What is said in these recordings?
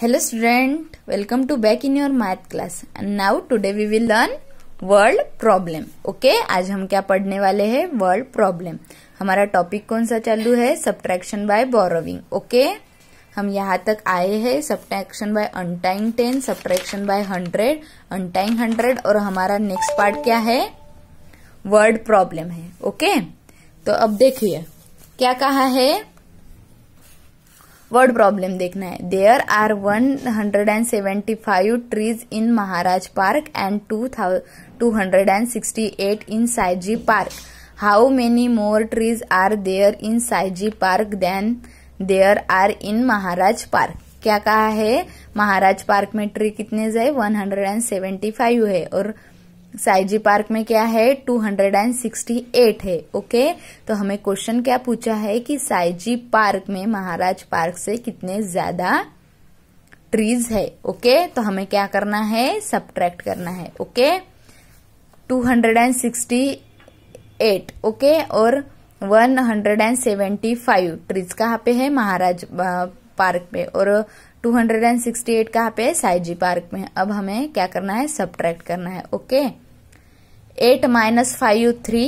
Hello student welcome to back in your math class and now today we will learn world problem okay आज हम क्या पढ़ने वाले हैं वर्ल्ड प्रॉब्लम हमारा टॉपिक कौन सा चालू है सब्ट्रैक्शन बाय बोरोविंग ओके हम यहाँ तक आए हैं subtraction by untying ten subtraction by hundred untying hundred और हमारा नेक्स्ट पार्ट क्या है वर्ड प्रॉब्लम है ओके तो अब देखिए क्या कहा है वर्ड प्रॉब्लम देखना है there are one hundred and seventy five trees in Maharaj park and two two hundred and sixty eight in साइजी park how many more trees are there in साइजी park then there are in Maharaj park क्या कहा है Maharaj park में tree कितने one hundred and seventy five है और साइजी park में क्या है 268 है ओके तो हमें क्वेश्चन क्या पूछा है कि साइजी पार्क में महाराज पार्क से कितने ज्यादा ट्रीज है ओके तो हमें क्या करना है सब्ट्रैक्ट करना है ओके 268 ओके और 175 ट्रीज कहाँ पे है महाराज पार्क में और 268 कहाँ पे है साइजी पार्क में अब हमें क्या करना है सब्ट्रैक्ट करना है okay eight minus five three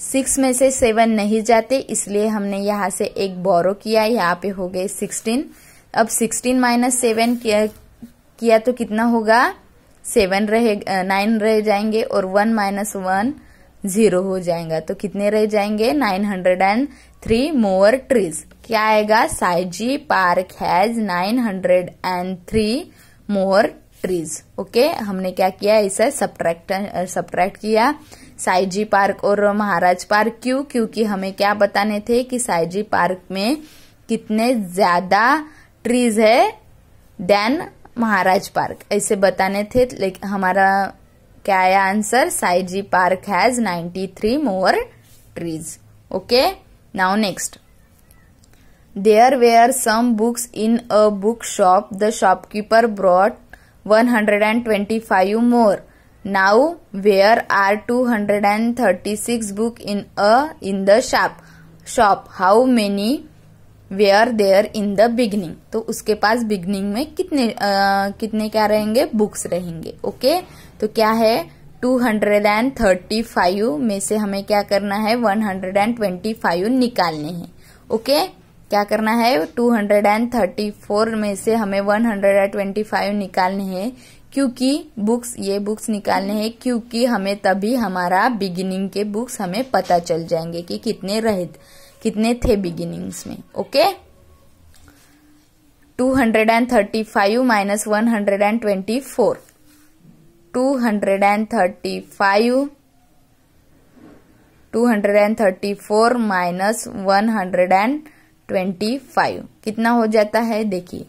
six में से सेवन नहीं जाते इसलिए हमने यहाँ से एक बोरो किया यहाँ पे हो गए सिक्सटीन अब सिक्सटीन माइनस सेवन किया तो कितना होगा सेवन रहे नाइन रह जाएंगे और वन माइनस वन जीरो हो जाएगा तो कितने रह जाएंगे nine hundred and three more trees क्या आएगा साइजी park has nine hundred and three more trees okay हमने क्या किया इसे सब्ट्रैक्ट सब्ट्रैक्ट किया साईजी पार्क और महाराज पार्क क्यों क्योंकि हमें क्या बताने थे कि साईजी पार्क में कितने ज्यादा ट्रीज है देन महाराज पार्क ऐसे बताने थे लेकिन हमारा क्या आया आंसर साईजी park has 93 more trees okay now next there were some books in a book shop the shopkeeper brought 125 more. Now where are 236 book in a in the shop? Shop how many were there in the beginning? तो उसके पास beginning में कितने आ, कितने क्या रहेंगे books रहेंगे okay okay? तो क्या है 235 में से हमें क्या करना है 125 निकालने हैं ओके okay? क्या करना है 234 में से हमें 125 निकालने हैं क्योंकि बुक्स ये बुक्स निकालने हैं क्योंकि हमें तभी हमारा बिगिनिंग के बुक्स हमें पता चल जाएंगे कि कितने रहित कितने थे बिगिनिंग्स में okay thirty 235 minus 124 235 234 minus and twenty five कितना हो जाता है देखिए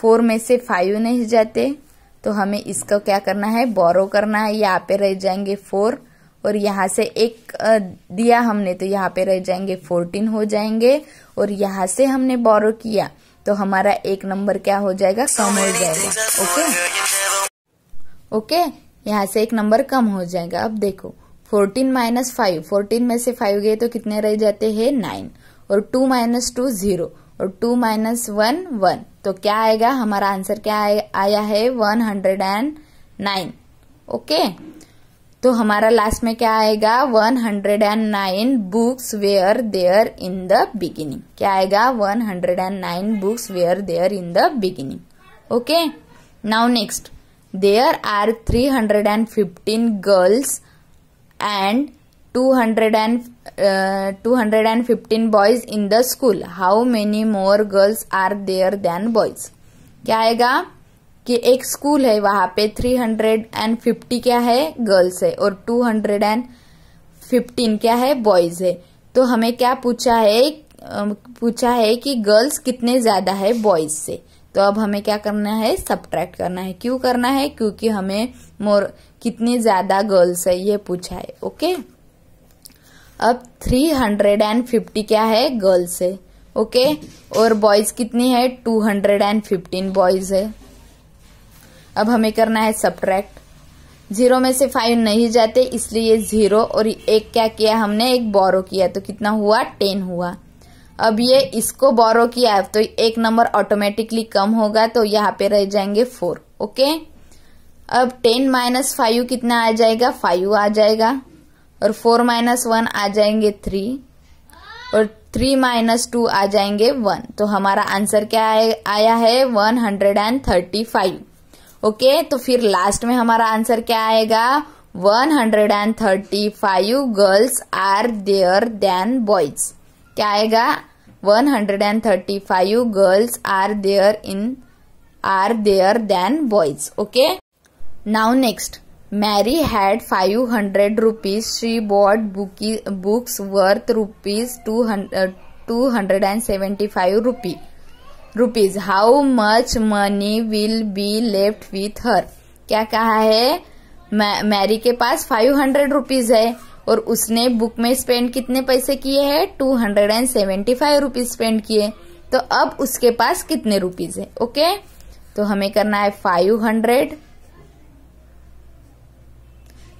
फोर में से फाइव नहीं जाते तो हमें इसको क्या करना है बोरो करना है यहाँ पे रह जाएंगे फोर और यहाँ से एक दिया हमने तो यहाँ पे रह जाएंगे फोर्टीन हो जाएंगे और यहाँ से हमने बोरो किया तो हमारा एक नंबर क्या हो जाएगा कम हो जाएगा ओके ओके यहाँ से एक नंबर कम हो जाएगा अब देखो फोर्टीन माइनस फाइव फोर्टीन में से फाइव गए तो कितने रह जाते हैं नाइन और टू माइनस टू जीरो और टू माइनस वन वन तो क्या आएगा हमारा आंसर क्या आया है one hundred and nine okay तो हमारा लास्ट में क्या आएगा one hundred and nine books were there in the beginning क्या आएगा one hundred and nine books were there in the beginning okay now next there are three hundred and fifteen girls and 215 boys in the school how many more girls are there than boys क्या आएगा कि एक school है वहां पे 350 क्या है girls है और 215 क्या है बॉयज है तो हमें क्या पूछा है पूछा है कि गर्ल्स कितने ज्यादा है बॉयज से तो अब हमें क्या करना है सब्ट्रैक्ट करना है क्यों करना है क्योंकि हमें मोर कितने ज्यादा गर्ल्स है ये पूछा है ओके अब 350 क्या है गर्ल्स है ओके और बॉयज कितनी है 215 बॉयज है अब हमें करना है सब्ट्रैक्ट जीरो में से फाइव नहीं जाते इसलिए जीरो और एक क्या किया हमने एक बोरो किया तो कितना हुआ टेन हुआ अब ये इसको बोरो किया तो एक नंबर ऑटोमेटिकली कम होगा तो यहाँ पे रह जाएंगे फोर ओके अब टेन माइनस फाइव कितना आ जाएगा फाइव आ जाएगा और फोर माइनस वन आ जाएंगे थ्री और थ्री माइनस टू आ जाएंगे वन तो हमारा आंसर क्या आया है one hundred and thirty five okay तो फिर लास्ट में हमारा आंसर क्या आएगा one hundred and thirty five girls are there than boys क्या आएगा one hundred and thirty five girls are there in are there than boys okay now next Mary had five hundred rupees. She bought bookie, books worth rupees two hundred and seventy-five rupee. rupees. How much money will be left with her? क्या कहा है Mary के पास 500 rupees है और उसने book में spend कितने पैसे किए हैं 275 रुपीज स्पेंड किए तो अब उसके पास कितने रुपीज है ओके तो हमें करना है 500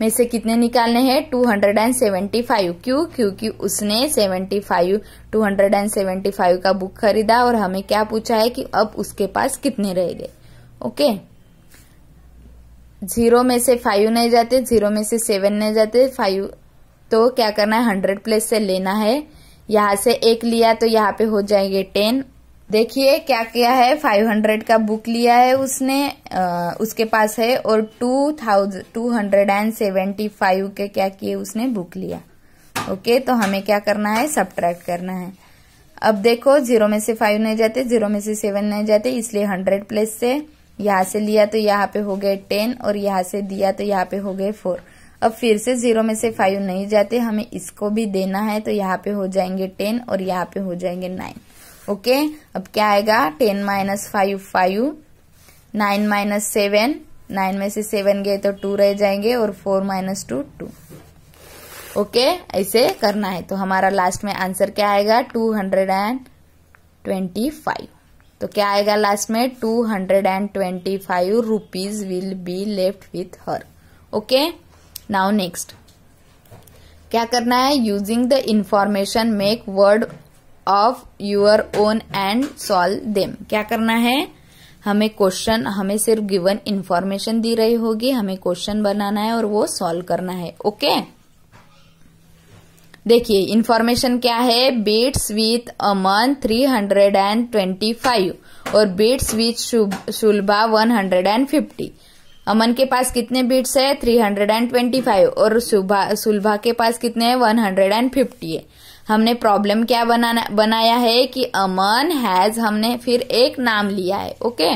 में से कितने निकालने हैं 275 क्यों क्योंकि उसने 75 275 का बुक खरीदा और हमें क्या पूछा है कि अब उसके पास कितने रह गए ओके जीरो में से फाइव नहीं जाते जीरो में से सेवन नहीं जाते फाइव तो क्या करना है हंड्रेड प्लेस से लेना है यहां से एक लिया तो यहाँ पे हो जाएंगे टेन देखिए क्या किया है 500 का बुक लिया है उसने आ, उसके पास है और two thousand two hundred and seventy five के क्या किए उसने बुक लिया ओके तो हमें क्या करना है सब करना है अब देखो जीरो में से फाइव नहीं जाते जीरो में से सेवन नहीं जाते इसलिए हंड्रेड प्लस से यहाँ से लिया तो यहाँ पे हो गए टेन और यहाँ से दिया तो यहाँ पे हो गए फोर अब फिर से जीरो में से फाइव नहीं जाते हमें इसको भी देना है तो यहाँ पे हो जाएंगे टेन और यहाँ पे हो जाएंगे नाइन ओके अब क्या आएगा ten minus five five nine minus seven nine में से सेवन गए तो टू रह जाएंगे और four minus two two okay ऐसे करना है तो हमारा लास्ट में आंसर क्या आएगा two hundred and twenty five तो क्या आएगा लास्ट में two hundred and twenty five rupees will be left with her okay now next क्या करना है using the information make word of your own and solve them क्या करना है हमें क्वेश्चन हमें सिर्फ गिवन इन्फॉर्मेशन दी रही होगी हमें क्वेश्चन बनाना है और वो सॉल्व करना है ओके देखिए इन्फॉर्मेशन क्या है बीट्स विथ अमन 325 और बीट्स विथ एंड 150 अमन के पास कितने बीट्स है 325 और सुलभा के पास कितने हैं 150 है हमने प्रॉब्लम क्या बनाना बनाया है कि अमन हैज हमने फिर एक नाम लिया है okay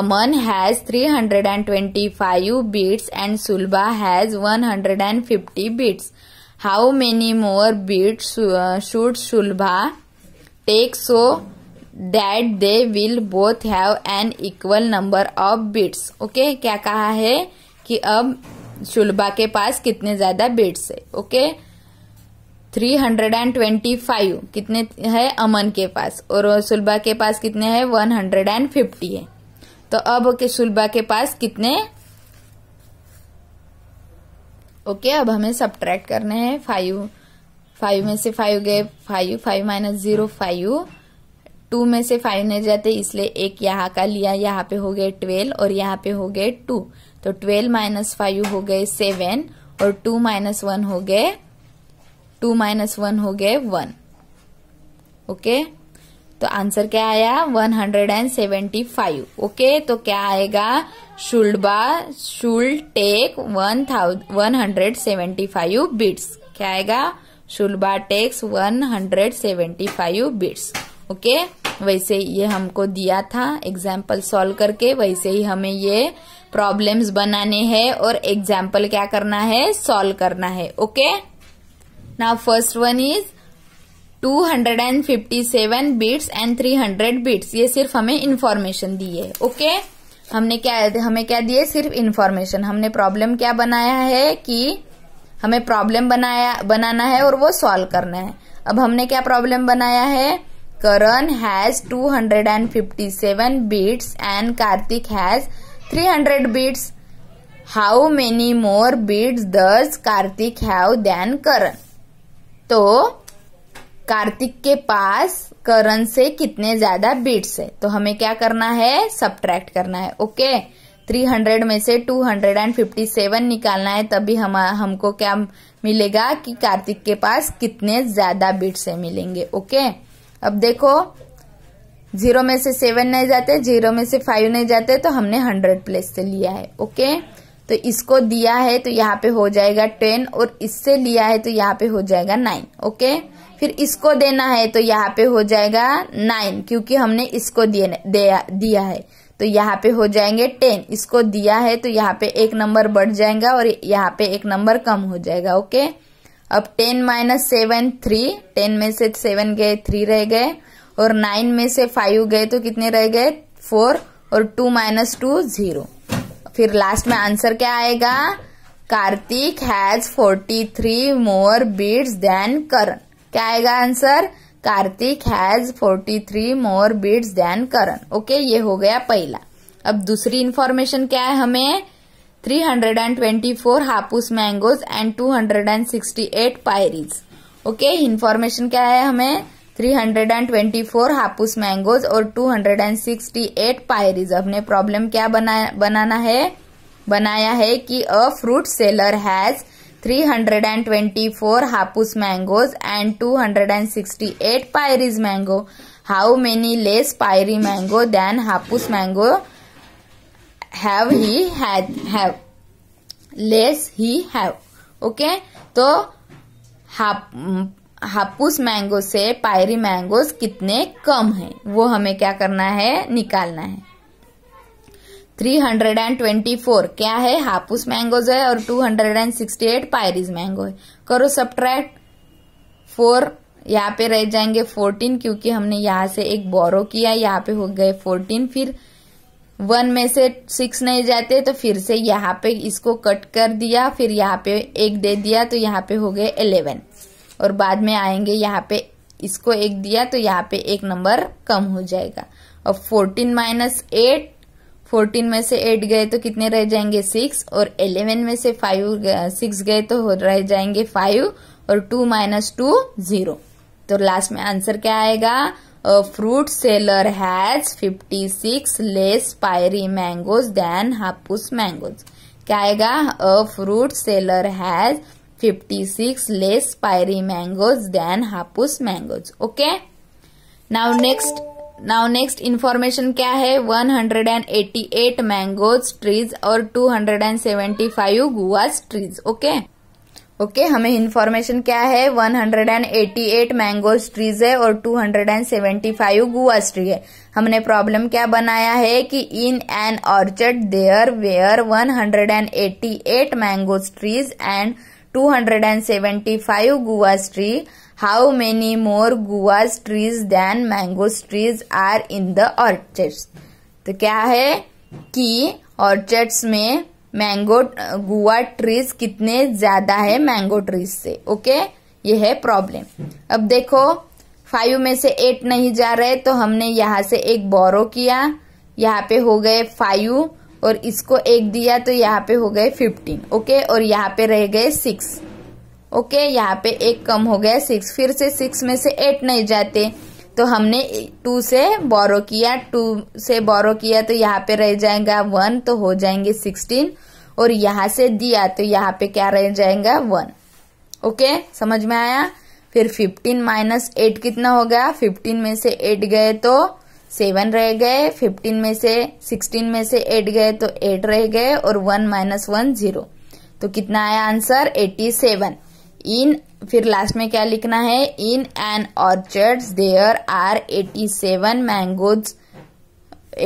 Aman has 325 beats and Sulabha has 150 beats how many more beats should Sulabha take so that they will both have an equal number of bits okay क्या कहा है कि अब सुलभा के पास कितने ज्यादा बिट्स है okay okay? Three hundred and twenty five कितने है अमन के पास और सुलभा के पास कितने हैं वन हंड्रेड एंड फिफ्टी है तो अब ओके सुलभा के पास कितने ओके अब हमें सब्ट्रैक्ट करने हैं फाइव फाइव में से फाइव गए five five minus zero five two में से फाइव नहीं जाते इसलिए एक यहाँ का लिया यहाँ पे हो गए ट्वेल्व और यहाँ पे हो गए टू तो ट्वेल्व माइनस फाइव हो गए सेवन और टू माइनस वन हो गए टू माइनस वन हो गए वन ओके तो आंसर क्या आया one hundred and seventy five okay तो क्या आएगा शुल्डबा should take one thousand one hundred seventy five bits क्या आएगा Sulabha takes one hundred seventy five bits okay वैसे ये हमको दिया था एग्जाम्पल सॉल्व करके वैसे ही हमें ये प्रॉब्लम्स बनाने हैं और एग्जाम्पल क्या करना है सॉल्व करना है okay okay? Now first one is 257 beats and 300 beats ये सिर्फ हमें इन्फॉर्मेशन दी है ओके okay? हमने क्या हमें क्या दिए सिर्फ इन्फॉर्मेशन हमने प्रॉब्लम क्या बनाया है कि हमें प्रॉब्लम बनाया बनाना है और वो सॉल्व करना है अब हमने क्या प्रॉब्लम बनाया है Karan has 257 beats and Kartik has 300 beats how many more beats does Kartik have then करण तो कार्तिक के पास करण से कितने ज्यादा बीट्स है तो हमें क्या करना है सब्ट्रैक्ट करना है ओके 300 में से 257 निकालना है तभी हम हमको क्या मिलेगा कि कार्तिक के पास कितने ज्यादा बिट्स है मिलेंगे ओके अब देखो जीरो में से सेवन नहीं जाते जीरो में से फाइव नहीं जाते तो हमने हंड्रेड प्लेस से लिया है ओके तो इसको दिया है तो यहाँ पे हो जाएगा टेन और इससे लिया है तो यहाँ पे हो जाएगा नाइन ओके फिर इसको देना है तो यहाँ पे हो जाएगा नाइन क्योंकि हमने इसको दिया है तो यहाँ पे हो जाएंगे टेन इसको दिया है तो यहाँ पे एक नंबर बढ़ जाएगा और यहाँ पे एक नंबर कम हो जाएगा ओके अब ten minus seven three ten में से सेवन गए थ्री रह गए और नाइन में से फाइव गए तो कितने रह गए फोर और टू माइनस टू जीरो फिर लास्ट में आंसर क्या आएगा Kartik has forty three more beads than Karan क्या आएगा answer Kartik has forty three more beads than Karan okay ये हो गया पहला अब दूसरी इन्फॉर्मेशन क्या है हमें 324 Hapus mangoes and 268 Pairis okay information क्या है हमें 324 हापुस मैंगोज और 268 पायरीज अपने प्रॉब्लम क्या बना बनाना है बनाया है कि a fruit seller has 324 Hapus mangoes and 268 hundred Pairis mango how many less Pairi mango than Hapus mango have he have less he have okay तो हाप हापुस मैंगो से पायरी मैंगोस कितने कम हैं वो हमें क्या करना है निकालना है 324 क्या है हापुस मैंगोज है और 268 पायरीज मैंगो है करो सब ट्रैक्ट फोर यहाँ पे रह जाएंगे 14 क्योंकि हमने यहाँ से एक बोरो किया यहाँ पे हो गए 14 फिर वन में से सिक्स नहीं जाते तो फिर से यहाँ पे इसको कट कर दिया फिर यहाँ पे एक दे दिया तो यहाँ पे हो गए 11 और बाद में आएंगे यहाँ पे इसको एक दिया तो यहाँ पे एक नंबर कम हो जाएगा और फोर्टीन माइनस एट फोर्टीन में से एट गए तो कितने रह जाएंगे सिक्स और 11 में से फाइव सिक्स गए तो रह जाएंगे फाइव और टू माइनस टू जीरो तो लास्ट में आंसर क्या आएगा fruit seller has fifty six less Pairi mangoes than Hapus mangoes क्या आएगा a fruit seller has 56 less spiry mangoes than Hapus mangoes. Okay. Now next now next information क्या है 188 mangoes trees और 275 guavas trees okay okay हमें information क्या है 188 mangoes trees है और 275 गुआस ट्री है हमने प्रॉब्लम क्या बनाया है कि in an orchard there were 188 mangoes trees and two hundred and seventy five guavas tree how many more guavas trees than mango trees are in the orchards? तो क्या है कि ऑर्चर्ड्स में मैंगो गुआ ट्रीज कितने ज्यादा है मैंगो ट्रीज से ओके ये है प्रॉब्लम अब देखो फाइव में से एट नहीं जा रहे तो हमने यहां से एक बोरो किया यहाँ पे हो गए फाइव और इसको एक दिया तो यहाँ पे हो गए फिफ्टीन ओके और यहाँ पे रह गए सिक्स ओके यहाँ पे एक कम हो गया सिक्स फिर से सिक्स में से एट नहीं जाते तो हमने टू से बोरो किया टू से बोरो किया तो यहाँ पे रह जाएगा वन तो हो जाएंगे सिक्सटीन और यहां से दिया तो यहाँ पे क्या रह जाएगा वन ओके समझ में आया फिर फिफ्टीन माइनस एट कितना हो गया फिफ्टीन में से एट गए तो सेवन रह गए फिफ्टीन में से सिक्सटीन में से एट गए तो एट रह गए और वन माइनस वन जीरो तो कितना आया आंसर एटी सेवन इन फिर लास्ट में क्या लिखना है in an orchards there are eighty seven mangoes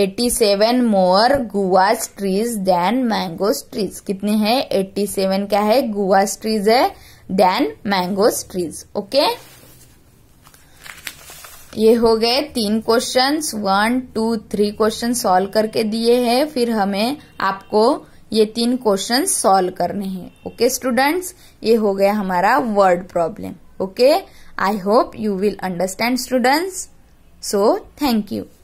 eighty seven more guavas trees then mangoes trees कितने हैं एट्टी सेवन क्या है गुआस ट्रीज है देन मैंगोज ट्रीज ओके ये हो गए तीन questions one two three question solve करके दिए हैं फिर हमें आपको ये तीन क्वेश्चन सॉल्व करने हैं ओके स्टूडेंट्स ये हो गया हमारा word problem okay I hope you will understand students so thank you